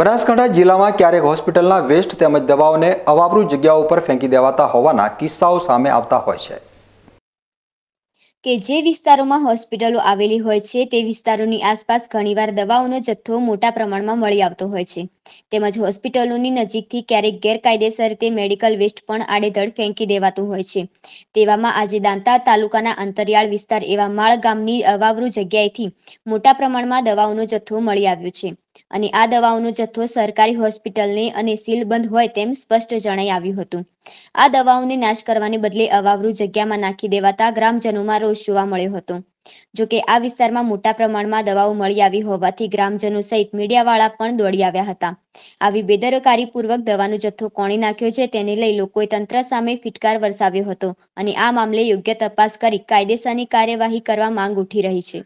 બનાસકાંઠા જિલ્લામાં ક્યારેક હોસ્પિટલના વેસ્ટ તેમજ દવાઓને અવાપરું જગ્યાઓ પર ફેંકી દેવાતા હોવાના કિસ્સાઓ સામે આવતા હોય છે કે જે વિસ્તારોમાં હોસ્પિટલો આવેલી હોય છે તે વિસ્તારોની આસપાસ ઘણીવાર દવાઓનો જથ્થો મોટા પ્રમાણમાં મળી આવતો હોય છે તેમજ હોસ્પિટલોની નજીકથી ક્યારેક ગેરકાયદેસર રીતે મેડિકલ વેસ્ટ પણ આડેધડ ફેંકી દેવાતું હોય છે તેવામાં આજે દાંતા તાલુકાના અંતરિયાળ વિસ્તાર એવા માળ ગામની અવાવરુ જગ્યાએથી મોટા પ્રમાણમાં દવાઓનો જથ્થો મળી આવ્યો છે અને આ દવાઓનો જથ્થો સરકારી હોસ્પિટલને અને સીલબંધ હોય તેમ સ્પષ્ટ જણાઈ આવ્યું હતું આ દવાઓને નાશ કરવાને બદલે અવાવરૂ જગ્યામાં નાખી દેવાતા ગ્રામજનોમાં રોષ જોવા મળ્યો હતો જોકે આ વિસ્તારમાં મોટા પ્રમાણમાં દવાઓ મળી આવી હોવાથી ગ્રામજનો સહિત મીડિયાવાળા પણ દોડી આવ્યા હતા આવી બેદરકારીપૂર્વક દવાનો જથ્થો કોણે નાખ્યો છે તેને લઈ લોકોએ તંત્ર સામે ફિટકાર વરસાવ્યો હતો અને આ મામલે યોગ્ય તપાસ કરી કાયદેસરની કાર્યવાહી કરવા માંગ ઉઠી રહી છે